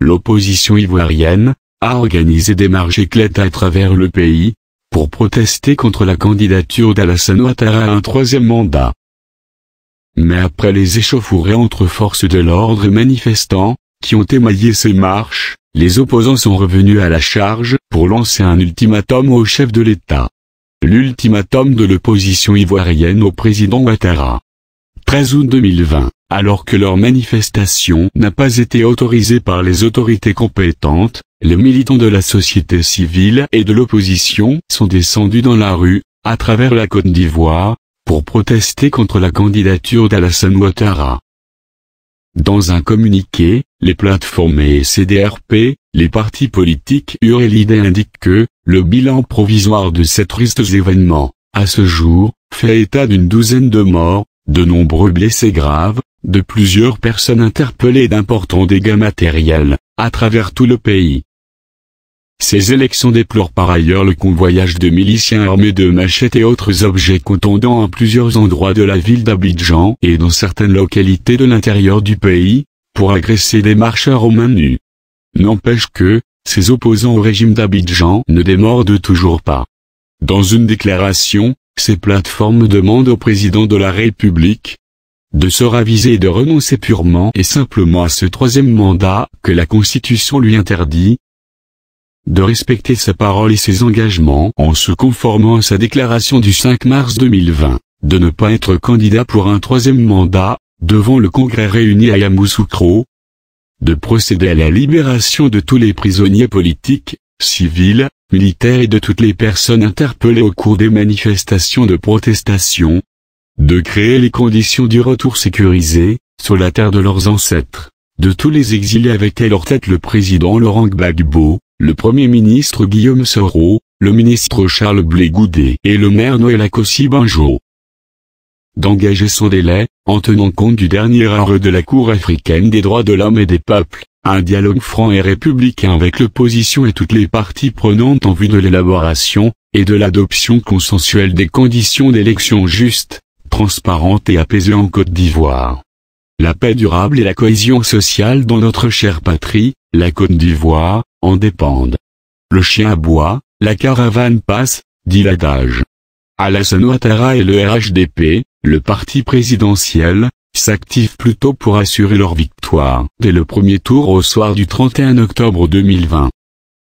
l'opposition ivoirienne, a organisé des marches éclatées à travers le pays, pour protester contre la candidature d'Alassane Ouattara à un troisième mandat. Mais après les échauffourées entre forces de l'ordre et manifestants, qui ont émaillé ces marches, les opposants sont revenus à la charge, pour lancer un ultimatum au chef de l'État. L'ultimatum de l'opposition ivoirienne au président Ouattara. 13 août 2020 alors que leur manifestation n'a pas été autorisée par les autorités compétentes, les militants de la société civile et de l'opposition sont descendus dans la rue, à travers la Côte d'Ivoire, pour protester contre la candidature d'Alassane Ouattara. Dans un communiqué, les plateformes et CDRP, les partis politiques eurent indiquent que, le bilan provisoire de ces tristes événements, à ce jour, fait état d'une douzaine de morts, de nombreux blessés graves, de plusieurs personnes interpellées d'importants dégâts matériels, à travers tout le pays. Ces élections déplorent par ailleurs le convoyage de miliciens armés de machettes et autres objets contondants à plusieurs endroits de la ville d'Abidjan et dans certaines localités de l'intérieur du pays, pour agresser des marcheurs aux mains nues. N'empêche que, ces opposants au régime d'Abidjan ne démordent toujours pas. Dans une déclaration, ces plateformes demandent au président de la République, de se raviser et de renoncer purement et simplement à ce troisième mandat que la Constitution lui interdit, de respecter sa parole et ses engagements en se conformant à sa déclaration du 5 mars 2020, de ne pas être candidat pour un troisième mandat, devant le Congrès réuni à Yamoussoukro, de procéder à la libération de tous les prisonniers politiques, civils, militaires et de toutes les personnes interpellées au cours des manifestations de protestation, de créer les conditions du retour sécurisé, sur la terre de leurs ancêtres, de tous les exilés avec à leur tête le président Laurent Gbagbo, le premier ministre Guillaume Soro, le ministre Charles Blé et le maire Noël Akossi Banjo. D'engager sans délai, en tenant compte du dernier arrêt de la Cour africaine des droits de l'homme et des peuples, un dialogue franc et républicain avec l'opposition et toutes les parties prenantes en vue de l'élaboration, et de l'adoption consensuelle des conditions d'élection justes, transparente et apaisée en Côte d'Ivoire. La paix durable et la cohésion sociale dans notre chère patrie, la Côte d'Ivoire, en dépendent. Le chien aboie, la caravane passe, dit l'adage. Alassane Ouattara et le RHDP, le parti présidentiel, s'activent plutôt pour assurer leur victoire dès le premier tour au soir du 31 octobre 2020.